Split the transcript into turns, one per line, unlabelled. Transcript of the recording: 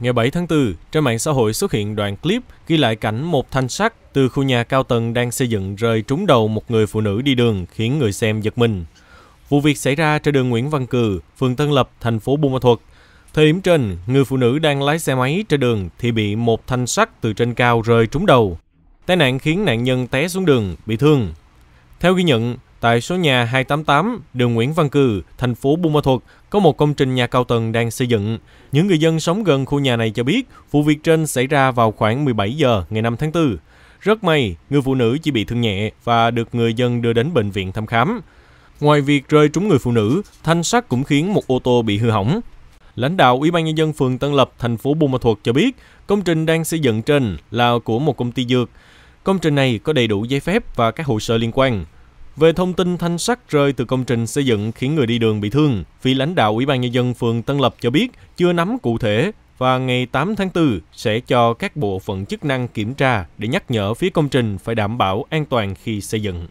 Ngày 7 tháng 4, trên mạng xã hội xuất hiện đoạn clip ghi lại cảnh một thanh sắt từ khu nhà cao tầng đang xây dựng rơi trúng đầu một người phụ nữ đi đường khiến người xem giật mình. Vụ việc xảy ra trên đường Nguyễn Văn Cừ, phường Tân Lập, thành phố Buôn Ma Thuột. Thời điểm trên, người phụ nữ đang lái xe máy trên đường thì bị một thanh sắt từ trên cao rơi trúng đầu. Tai nạn khiến nạn nhân té xuống đường, bị thương. Theo ghi nhận, Tại số nhà 288, đường Nguyễn Văn Cừ, thành phố Buôn Ma Thuột, có một công trình nhà cao tầng đang xây dựng. Những người dân sống gần khu nhà này cho biết, vụ việc trên xảy ra vào khoảng 17 giờ ngày 5 tháng 4. Rất may, người phụ nữ chỉ bị thương nhẹ và được người dân đưa đến bệnh viện thăm khám. Ngoài việc rơi trúng người phụ nữ, thanh sắt cũng khiến một ô tô bị hư hỏng. Lãnh đạo Ủy ban nhân dân phường Tân Lập, thành phố Buôn Ma Thuột cho biết, công trình đang xây dựng trên là của một công ty dược. Công trình này có đầy đủ giấy phép và các hồ sơ liên quan. Về thông tin thanh sắt rơi từ công trình xây dựng khiến người đi đường bị thương, vị lãnh đạo Ủy ban Nhân dân phường Tân Lập cho biết chưa nắm cụ thể và ngày 8 tháng 4 sẽ cho các bộ phận chức năng kiểm tra để nhắc nhở phía công trình phải đảm bảo an toàn khi xây dựng.